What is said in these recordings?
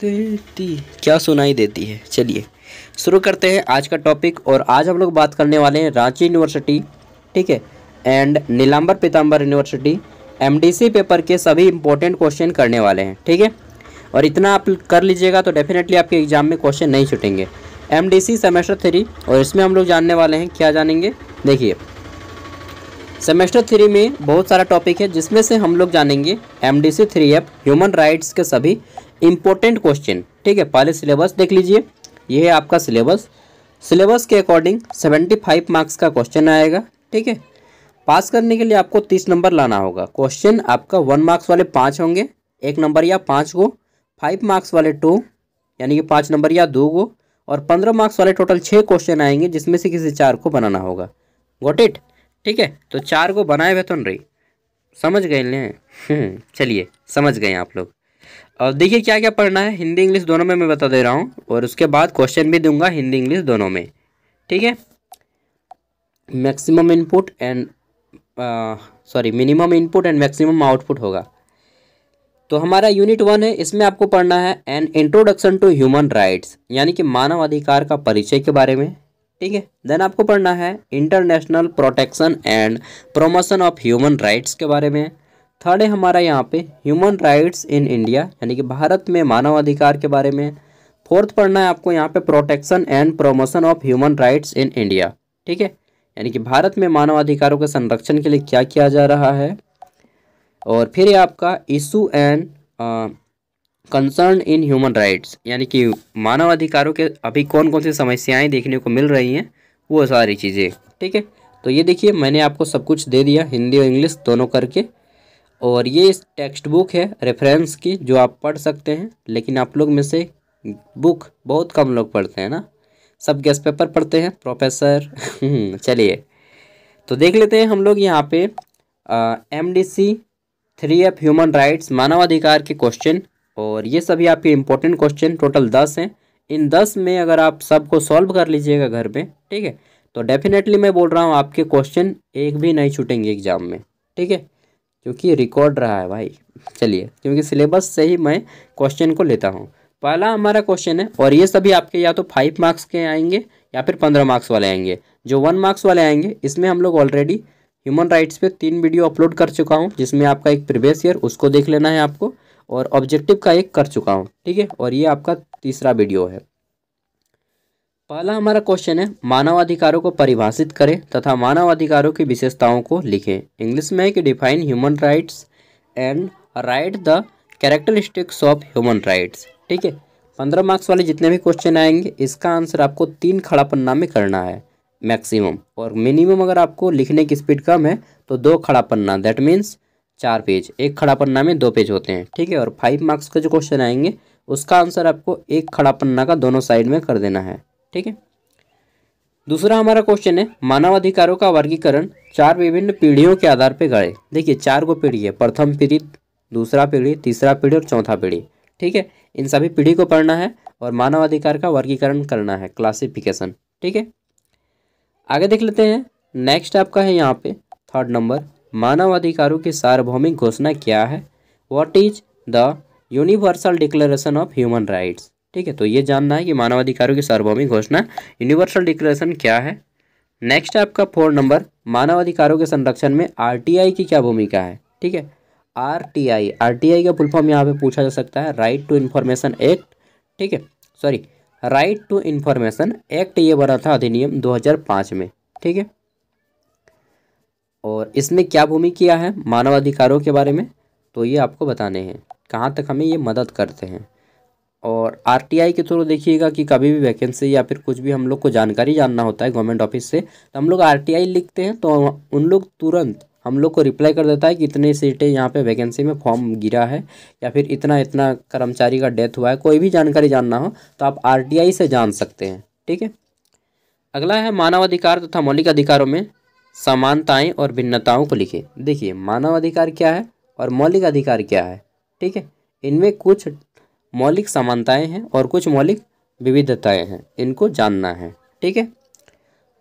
देती क्या सुनाई देती है चलिए शुरू करते हैं आज का टॉपिक और आज हम लोग बात करने वाले हैं रांची यूनिवर्सिटी ठीक है and Nilamber Pitamber university MDC paper के सभी इंपॉर्टेंट क्वेश्चन करने वाले हैं ठीक है और इतना आप कर लीजिएगा तो डेफिनेटली आपके एग्जाम में क्वेश्चन नहीं छूटेंगे एम सेमेस्टर थ्री और इसमें हम लोग जानने वाले हैं क्या जानेंगे देखिए सेमेस्टर थ्री में बहुत सारा टॉपिक है जिसमें से हम लोग जानेंगे एम डी सी थ्री एप ह्यूमन राइट्स के सभी इंपॉर्टेंट क्वेश्चन ठीक है पहले सिलेबस देख लीजिए ये है आपका सिलेबस सिलेबस के अकॉर्डिंग सेवेंटी फाइव मार्क्स का क्वेश्चन आएगा ठीक है पास करने के लिए आपको तीस नंबर लाना होगा क्वेश्चन आपका वन मार्क्स वाले पाँच होंगे एक नंबर या पाँच गो फाइव मार्क्स वाले टू यानी कि पाँच नंबर या दो गो और पंद्रह मार्क्स वाले टोटल छः क्वेश्चन आएंगे जिसमें से किसी चार को बनाना होगा गोट इट ठीक है तो चार को बनाए हुए तो नहीं समझ गए हम्म, चलिए समझ गए आप लोग और देखिए क्या क्या पढ़ना है हिंदी इंग्लिश दोनों में मैं बता दे रहा हूँ और उसके बाद क्वेश्चन भी दूंगा हिंदी इंग्लिश दोनों में ठीक है maximum input and sorry minimum input and maximum output होगा तो हमारा यूनिट वन है इसमें आपको पढ़ना है an introduction to human rights यानी कि मानव अधिकार का परिचय के बारे में ठीक है देन आपको पढ़ना है international protection and promotion of human rights के बारे में थर्ड है हमारा यहाँ पे ह्यूमन राइट्स इन इंडिया यानी कि भारत में मानव अधिकार के बारे में फोर्थ पढ़ना है आपको यहाँ पे protection and promotion of human rights in India ठीक है यानी कि भारत में मानव अधिकारों के संरक्षण के लिए क्या किया जा रहा है और फिर है आपका issue and concern in human rights यानी कि मानव अधिकारों के अभी कौन कौन सी समस्याएँ देखने को मिल रही हैं वो सारी चीज़ें ठीक है तो ये देखिए मैंने आपको सब कुछ दे दिया हिंदी और इंग्लिश दोनों करके और ये टेक्स्ट बुक है रेफरेंस की जो आप पढ़ सकते हैं लेकिन आप लोग में से बुक बहुत कम लोग पढ़ते हैं ना सब गेस्ट पेपर पढ़ते हैं प्रोफेसर चलिए तो देख लेते हैं हम लोग यहाँ पे M D C three F human rights मानवाधिकार के क्वेश्चन और ये सभी आपके इम्पोर्टेंट क्वेश्चन टोटल दस हैं इन दस में अगर आप सबको सॉल्व कर लीजिएगा घर में ठीक है तो डेफिनेटली मैं बोल रहा हूँ आपके क्वेश्चन एक भी नहीं छूटेंगे एग्जाम में ठीक है क्योंकि रिकॉर्ड रहा है भाई चलिए क्योंकि सिलेबस से ही मैं क्वेश्चन को लेता हूँ पहला हमारा क्वेश्चन है और ये सभी आपके या तो फाइव मार्क्स के आएंगे या फिर पंद्रह मार्क्स वाले आएंगे जो वन मार्क्स वाले आएंगे इसमें हम लोग ऑलरेडी ह्यूमन राइट्स पे तीन वीडियो अपलोड कर चुका हूँ जिसमें आपका एक प्रीवियस ईयर उसको देख लेना है आपको और ऑब्जेक्टिव का एक कर चुका हूँ ठीक है और ये आपका तीसरा वीडियो है पहला हमारा क्वेश्चन है मानवाधिकारों को परिभाषित करें तथा मानवाधिकारों की विशेषताओं को लिखें इंग्लिश में है कि define human rights and write the characteristics of human rights ठीक है पंद्रह मार्क्स वाले जितने भी क्वेश्चन आएंगे इसका आंसर आपको तीन खड़ा पन्ना में करना है मैक्सिमम और मिनिमम अगर आपको लिखने की स्पीड कम है तो दो खड़ा पन्ना दैट मीन्स चार पेज एक खड़ा पन्ना में दो पेज होते हैं ठीक है और फाइव मार्क्स का जो क्वेश्चन आएंगे उसका आंसर आपको एक खड़ा पन्ना का दोनों साइड में कर देना है ठीक है दूसरा हमारा क्वेश्चन है मानवाधिकारों का वर्गीकरण चार विभिन्न पीढ़ियों के आधार पर गए देखिए चार गो पीढ़ी है प्रथम पीढ़ी दूसरा पीढ़ी तीसरा पीढ़ी और चौथा पीढ़ी ठीक है इन सभी पीढ़ी को पढ़ना है और मानवाधिकार का वर्गीकरण करना है क्लासिफिकेशन ठीक है आगे देख लेते हैं नेक्स्ट आपका है यहाँ पे थर्ड नंबर मानवाधिकारों की सार्वभौमिक घोषणा क्या है what is the universal declaration of human rights ठीक है तो ये जानना है कि मानवाधिकारों की सार्वभौमिक घोषणा यूनिवर्सल डिक्लेरेशन क्या है नेक्स्ट आपका फोर नंबर मानवाधिकारों के संरक्षण में आरटीआई की क्या भूमिका है ठीक है आरटीआई आरटीआई का फुल फॉर्म यहाँ पे पूछा जा सकता है राइट टू इन्फॉर्मेशन एक्ट ठीक है sorry right to information act ये बना था अधिनियम 2005 में ठीक है और इसमें क्या भूमिका है मानवाधिकारों के बारे में तो ये आपको बताने हैं कहाँ तक हमें ये मदद करते हैं और आरटीआई के थ्रू देखिएगा कि कभी भी वैकेंसी या फिर कुछ भी हम लोग को जानकारी जानना होता है गवर्नमेंट ऑफिस से तो हम लोग आर लिखते हैं तो उन लोग तुरंत हम लोग को रिप्लाई कर देता है कि इतनी सीटें यहाँ पे वैकेंसी में फॉर्म गिरा है या फिर इतना इतना कर्मचारी का डेथ हुआ है कोई भी जानकारी जानना हो तो आप आर से जान सकते हैं ठीक है अगला है मानवाधिकार तथा मौलिक अधिकारों में समानताएँ और भिन्नताओं को लिखें देखिए मानवाधिकार क्या है और मौलिक अधिकार क्या है ठीक है इनमें कुछ मौलिक समानताएं हैं और कुछ मौलिक विविधताएं हैं इनको जानना है ठीक है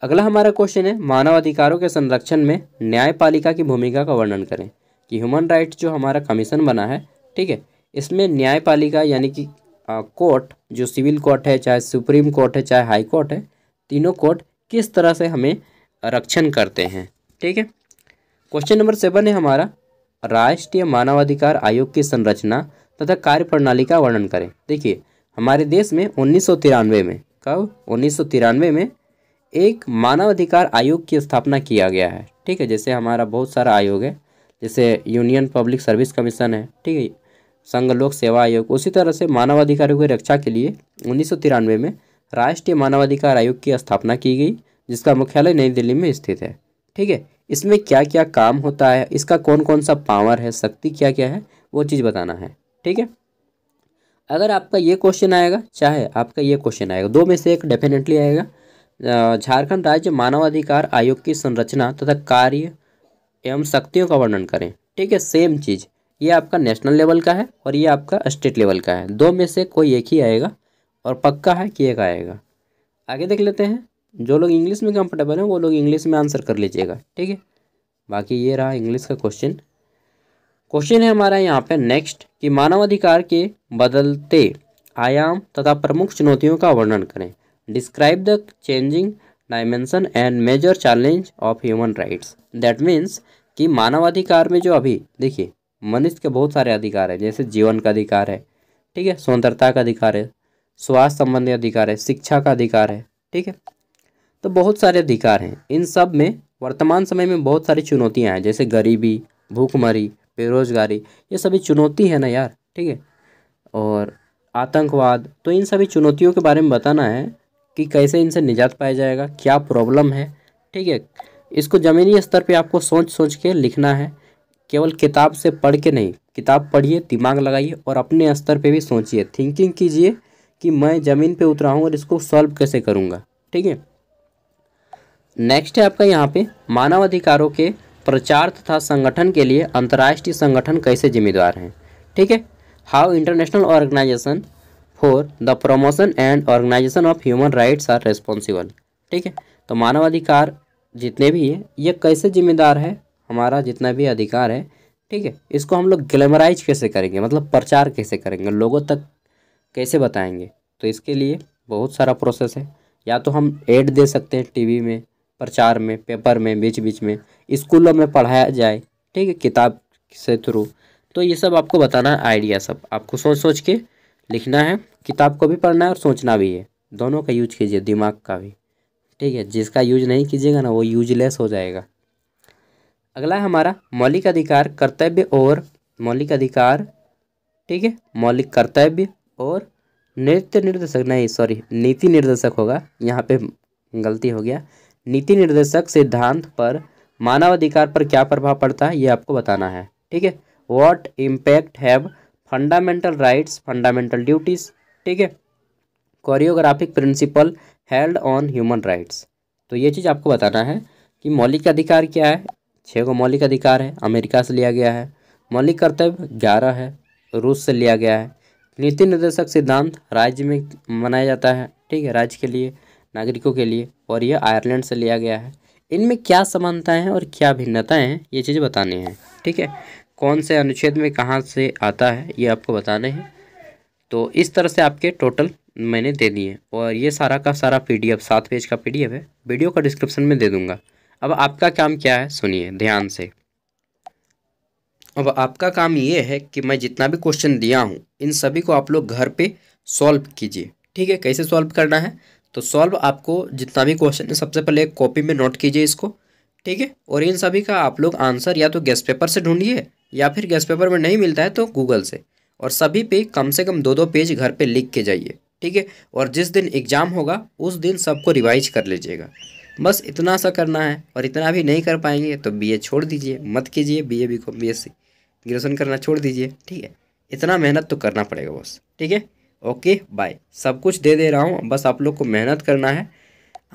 अगला हमारा क्वेश्चन है मानव अधिकारों के संरक्षण में न्यायपालिका की भूमिका का वर्णन करें कि ह्यूमन राइट्स जो हमारा कमीशन बना है ठीक है इसमें न्यायपालिका यानी कि कोर्ट जो सिविल कोर्ट है चाहे सुप्रीम कोर्ट है चाहे हाई कोर्ट है तीनों कोर्ट किस तरह से हमें रक्षण करते हैं ठीक है क्वेश्चन नंबर सेवन है हमारा राष्ट्रीय मानवाधिकार आयोग की संरचना तथा कार्य प्रणाली का वर्णन करें देखिए हमारे देश में उन्नीस में कब उन्नीस में एक मानवाधिकार आयोग की स्थापना किया गया है ठीक है जैसे हमारा बहुत सारा आयोग है जैसे यूनियन पब्लिक सर्विस कमीशन है ठीक है संघ लोक सेवा आयोग उसी तरह से मानवाधिकारों की रक्षा के लिए उन्नीस में राष्ट्रीय मानवाधिकार आयोग की स्थापना की गई जिसका मुख्यालय नई दिल्ली में स्थित है ठीक है इसमें क्या क्या काम होता है इसका कौन कौन सा पावर है शक्ति क्या क्या है वो चीज़ बताना है ठीक है अगर आपका ये क्वेश्चन आएगा चाहे आपका ये क्वेश्चन आएगा दो में से एक डेफिनेटली आएगा झारखंड राज्य मानवाधिकार आयोग की संरचना तथा कार्य एवं शक्तियों का वर्णन करें ठीक है सेम चीज़ ये आपका नेशनल लेवल का है और ये आपका स्टेट लेवल का है दो में से कोई एक ही आएगा और पक्का है कि एक आएगा आगे देख लेते हैं जो लोग इंग्लिश में कंफर्टेबल हैं वो लोग इंग्लिश में आंसर कर लीजिएगा ठीक है बाकी ये रहा इंग्लिश का क्वेश्चन क्वेश्चन है हमारा यहाँ पे नेक्स्ट कि मानवाधिकार के बदलते आयाम तथा प्रमुख चुनौतियों का वर्णन करें describe the changing dimension and major challenge of human rights that means कि मानवाधिकार में जो अभी देखिए मनुष्य के बहुत सारे अधिकार हैं जैसे जीवन का अधिकार है ठीक है स्वतंत्रता का अधिकार है स्वास्थ्य संबंधी अधिकार है शिक्षा का अधिकार है ठीक है तो बहुत सारे अधिकार हैं इन सब में वर्तमान समय में बहुत सारी चुनौतियाँ हैं जैसे गरीबी भूखमरी बेरोज़गारी ये सभी चुनौती है ना यार ठीक है और आतंकवाद तो इन सभी चुनौतियों के बारे में बताना है कि कैसे इनसे निजात पाया जाएगा क्या प्रॉब्लम है ठीक है इसको ज़मीनी स्तर पे आपको सोच सोच के लिखना है केवल किताब से पढ़ के नहीं किताब पढ़िए दिमाग लगाइए और अपने स्तर पे भी सोचिए थिंकिंग कीजिए कि मैं ज़मीन पे उतरा हूँ और इसको सॉल्व कैसे करूँगा ठीक है नेक्स्ट है आपका यहाँ पे मानव अधिकारों के प्रचार तथा संगठन के लिए अंतर्राष्ट्रीय संगठन कैसे जिम्मेदार हैं ठीक है how international organisation for the promotion and organisation of human rights are responsible ठीक है तो मानवाधिकार जितने भी हैं ये कैसे जिम्मेदार है हमारा जितना भी अधिकार है ठीक है इसको हम लोग ग्लैमराइज कैसे करेंगे मतलब प्रचार कैसे करेंगे लोगों तक कैसे बताएंगे तो इसके लिए बहुत सारा प्रोसेस है या तो हम एड दे सकते हैं टीवी में प्रचार में पेपर में बीच बीच में स्कूलों में पढ़ाया जाए ठीक है किताब से थ्रू तो ये सब आपको बताना है आइडिया सब आपको सोच सोच के लिखना है किताब को भी पढ़ना है और सोचना भी है दोनों का यूज कीजिए दिमाग का भी ठीक है जिसका यूज नहीं कीजिएगा ना वो यूजलेस हो जाएगा अगला हमारा मौलिक अधिकार कर्तव्य और मौलिक अधिकार ठीक है मौलिक कर्तव्य और नृत्य निर्देशक नहीं सॉरी नीति निर्देशक होगा यहाँ पे गलती हो गया नीति निर्देशक सिद्धांत पर मानवाधिकार पर क्या प्रभाव पड़ता है ये आपको बताना है ठीक है what impact have fundamental rights fundamental duties ठीक है choreographic principle held on human rights तो ये चीज़ आपको बताना है कि मौलिक अधिकार क्या है छः को मौलिक अधिकार है अमेरिका से लिया गया है मौलिक कर्तव्य ग्यारह है रूस से लिया गया है नीति निर्देशक सिद्धांत राज्य में मनाया जाता है ठीक है राज्य के लिए नागरिकों के लिए और यह आयरलैंड से लिया गया है इनमें क्या समानताएं हैं और क्या भिन्नताएं हैं ये चीज़ें बतानी है ठीक है कौन से अनुच्छेद में कहाँ से आता है ये आपको बताने हैं तो इस तरह से आपके टोटल मैंने दे दिए और ये सारा का सारा पीडीएफ सात पेज का पी है वीडियो का डिस्क्रिप्शन में दे दूँगा अब आपका काम क्या है सुनिए ध्यान से अब आपका काम ये है कि मैं जितना भी क्वेश्चन दिया हूँ इन सभी को आप लोग घर पे सॉल्व कीजिए ठीक है कैसे सॉल्व करना है तो सॉल्व आपको जितना भी क्वेश्चन है सबसे पहले एक कॉपी में नोट कीजिए इसको ठीक है और इन सभी का आप लोग आंसर या तो गैस पेपर से ढूंढिए या फिर गैस पेपर में नहीं मिलता है तो गूगल से और सभी पे कम से कम दो दो पेज घर पे लिख के जाइए ठीक है और जिस दिन एग्ज़ाम होगा उस दिन सबको रिवाइज कर लीजिएगा बस इतना सा करना है और इतना भी नहीं कर पाएंगे तो बी छोड़ दीजिए मत कीजिए बी ए बी ग्रेजुएशन करना छोड़ दीजिए ठीक है इतना मेहनत तो करना पड़ेगा बस ठीक है ओके बाय सब कुछ दे दे रहा हूँ बस आप लोग को मेहनत करना है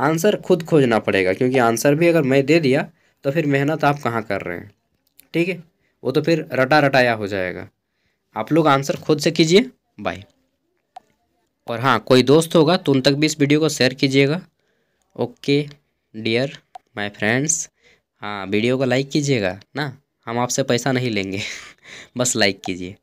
आंसर खुद खोजना पड़ेगा क्योंकि आंसर भी अगर मैं दे दिया तो फिर मेहनत आप कहाँ कर रहे हैं ठीक है वो तो फिर रटा रटाया हो जाएगा आप लोग आंसर खुद से कीजिए बाय और हाँ कोई दोस्त होगा तो उन तक भी इस वीडियो को शेयर कीजिएगा ओके डियर माय फ्रेंड्स हाँ वीडियो को लाइक कीजिएगा ना हम आपसे पैसा नहीं लेंगे बस लाइक कीजिए